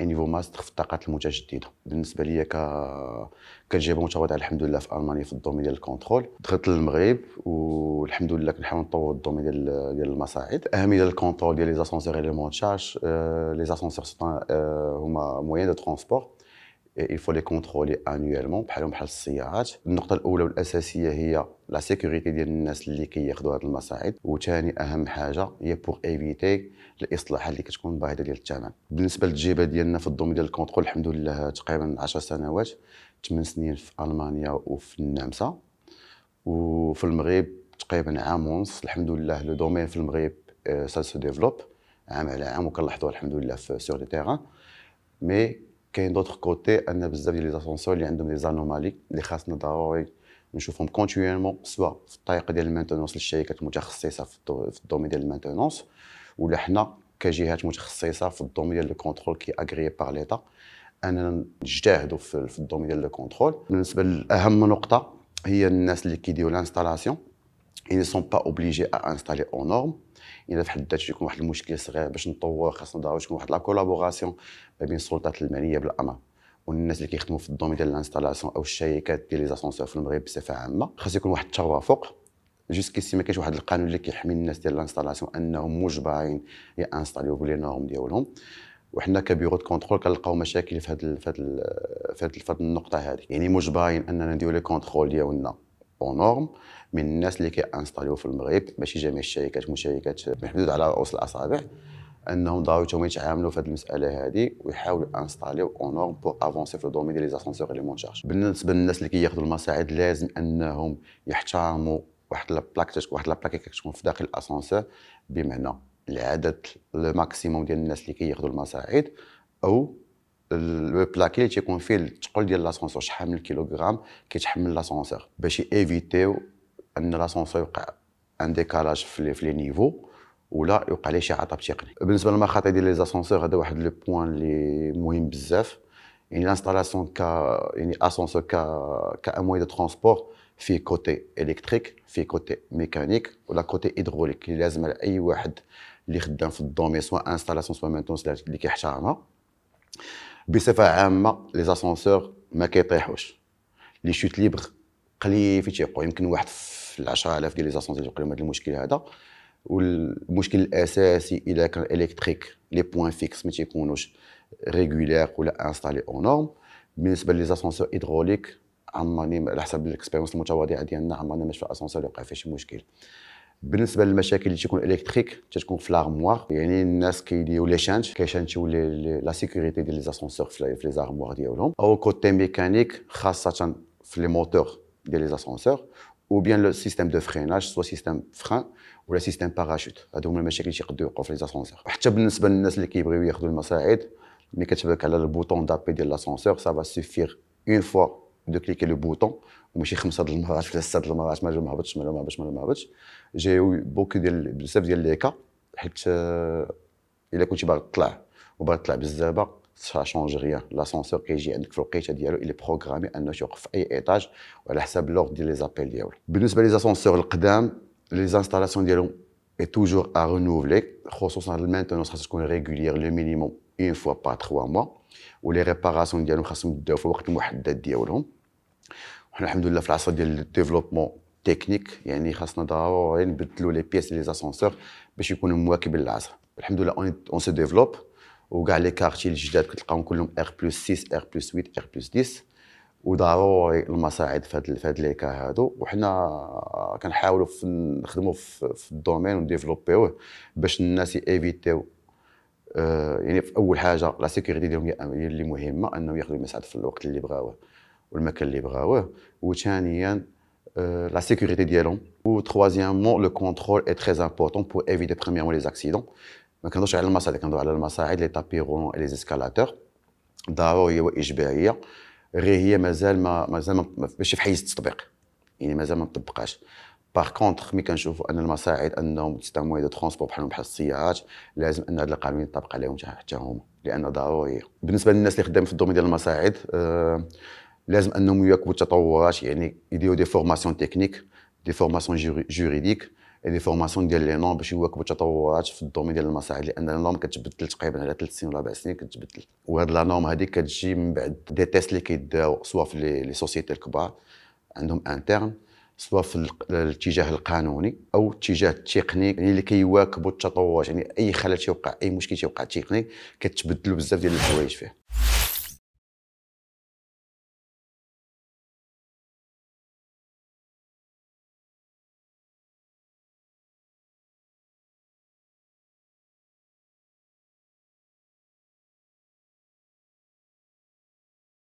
انيفو ماستر في الطاقات المتجدده بالنسبه ليا ك كتجربه متواضع الحمد لله في المانيا في الدومين ديال الكونترول دخلت للمغرب والحمد لله كنحاول نطور الدومين ديال ديال المصاعد اهميه ديال الكونترول ديال لي اسانسور آه، لي تشارج لي زاسونسور آه، هما موين دو ترونسبور il faut les contrôler annuellement بحالهم بحال السيارات النقطه الاولى والاساسيه هي لا سيكوريتي ديال الناس اللي كياخذوا هاد المصاعد وثاني اهم حاجه هي بور ايفيتي الاصلاحات اللي كتكون باهظه ديال الثمن بالنسبه للتجربه ديالنا في الدومين ديال الكونترول الحمد لله تقريبا 10 سنوات 8 سنين في المانيا وفي النمسا وفي المغرب تقريبا عام ونص الحمد لله لو دومين في المغرب سا سو ديفلوب عام على عام وكنلاحظوا الحمد لله في سور لي تيغان مي كاين دوطخ كوتي ان بزاف ديال لي اسانسور اللي عندهم لي زانومالي اللي خاصنا ضروري نشوفهم كونتينيومون سوا في الطريقه ديال المانتونونس للشركات المتخصصه في الدومين ديال المانتونونس ولا حنا كجهات متخصصه في الدومين ديال لو كونترول كي اغري بار ليتا اننا نجتهدوا في الدومين ديال لو كونترول بالنسبه لاهم نقطه هي الناس اللي كيديروا لانستالاسيون ils ne sont pas obligés à installer aux normes الا في حد ذاته يكون واحد المشكل صغير باش نطور خاصنا ضروري تكون واحد لا كولابوراسيون ما بين السلطات الماليه بالامر والناس اللي كيخدموا في الدومين ديال الانستالاسيون او الشركات ديال لي زاسونسور في المغرب بصفه عامه خاص يكون واحد التوافق جوسكيسي ما كاينش واحد القانون اللي كيحمي الناس ديال الانستالاسيون انهم مجبرين يانستاليو بلي نورم ديالهم وحنا كبيرو دو كونترول كنلقاو مشاكل في هذه في هذه في هذه النقطه هذه يعني مجبرين اننا نديرو لي كونترول ديالنا اونورم نورم من الناس اللي كيانستاليو في المغرب ماشي جميع الشركات شركات محدود على رؤوس الاصابع انهم ضروري تما يتعاملوا في هذه المساله هذه ويحاولوا انستاليو اون نورم بور افونسي في الدومين ديال لي اسانسور لي مونشارج بالنسبه للناس اللي كياخذوا المصاعد لازم انهم يحترموا واحد البلاك واحد البلاك كتكون في داخل الاسانسور بمعنى العدد الماكسيموم ديال الناس اللي كياخذوا المصاعد او لو بلاكي اللي تيكون فيه الثقل ديال لاسونسور شحال من الكيلوغرام كيتحمل لاسونسور باش ايفيتيو ان لاسونسور يوقع ان ديكالاج في لي نيفو ولا يوقع ليه شي عطب تقني بالنسبه للمخاطر ديال لي زاسونسور هذا واحد لو بوان اللي مهم بزاف يعني لانستالاسيون ك يعني اسونسور كا موي دو ترونسبور فيه كوتي الكتريك فيه كوتي ميكانيك ولا كوتي هيدروليك اللي لازم على اي واحد اللي خدام في الدومي سواء انستالاسيون سواء مانتونس اللي كيحترمها بصفه عامه لي زاسونسور ما كيطيحوش لي شوت ليبر قليل في تيقو يمكن واحد في 10000 ديال لي زاسونسور لهم هذا المشكل هذا والمشكل الاساسي الا كان الكتريك لي بوين فيكس ما تيكونوش ريغولير ولا انستالي او نورم بالنسبه لي زاسونسور هيدروليك عمرني على حسب الاكسبيريونس المتواضعه ديالنا عمرنا ما شفنا اسانسور اللي وقع فيه شي مشكل Il y a un électrique qui est l'armoire, qui est l'échange, qui est la sécurité des ascenseurs. Et au côté mécanique, il y a le moteur des ascenseurs, ou bien le système de freinage, soit le système frein ou le système parachute. Il y a deux choses pour les ascenseurs. Si vous avez un équilibre, vous pouvez vous donner le bouton d'appel de l'ascenseur ça va suffire une fois de cliquer le bouton. وماشي خمسه د المرات ولا سته د المرات ما ما هبطش ما ما هبطش ما ما هبطش جاو بوكو ديال بزاف ديال لي كا حيت آه، الا كنتي باغي تطلع وباغي تطلع بزاف سا شونج غيان لاسونسور كيجي عندك في الوقيته ديالو الي بروغرامي انه توقف في اي ايطاج وعلى حساب لوغ ديال لي زابيل ديالو بالنسبه لي زاسونسور القدام لي زانستالاسيون ديالهم اي توجور ا رينوفلي خصوصا المانتونس خاصها تكون ريغوليير لو مينيموم اون فوا با تخوا موا ولي ريباراسيون ديالهم خاصهم يداو في الوقت المحدد ديالهم حنا الحمد لله في العصر ديال الديفلوبمون تكنيك يعني خاصنا ضروري نبدلوا لي بيس لي زاسونسور باش يكونوا مواكبين للعصر الحمد لله اون سي ديفلوب وكاع لي كارتي الجداد كتلقاهم كلهم ار بلس 6 ار بلس 8 ار بلس 10 وضروري المصاعد في هاد في هاد لي كا هادو وحنا كنحاولوا نخدموا في, في الدومين ونديفلوبيوه باش الناس ايفيتيو آه، يعني في اول حاجه لا سيكوريتي ديالهم هي اللي مهمه انهم ياخذوا المساعد في الوقت اللي بغاوه والمكان اللي بغاوه وثانيا لا سيكوريتي ديالهم وتروازيامون لو كونترول اي تري امبورطون بو ايفيتي بريميرمون لي زاكسيدون ما كنهضرش على المصاعد كنهضر على المصاعد لي تابيرون لي زيسكالاتور ضروريه واجباريه غير هي مازال ما مازال ماشي في حيز التطبيق يعني مازال ما مطبقاش باغ كونتر مي كنشوفوا ان المصاعد انهم تستعملوا مواد ترونسبور بحالهم بحال السيارات لازم ان هذا القانون يطبق عليهم حتى هما لان ضروريه بالنسبه للناس اللي خدام في الدومين ديال المصاعد آه لازم انهم يواكبوا التطورات يعني يديروا دي فورماسيون تكنيك دي فورماسيون جوريديك دي فورماسيون ديال لي نون باش يواكبوا التطورات في الدومين ديال المصاعد لان نورم كتبدل تقريبا على ثلاث سنين ولا اربع سنين كتبدل وهاد لا نورم هادي كتجي من بعد دي تيست اللي كيداو سوا في لي سوسيتي الكبار عندهم انترن سواء في الاتجاه القانوني او الاتجاه التقني يعني اللي كيواكبوا التطورات يعني اي خلل تيوقع اي مشكل تيوقع تقني كتبدلوا بزاف ديال الحوايج فيه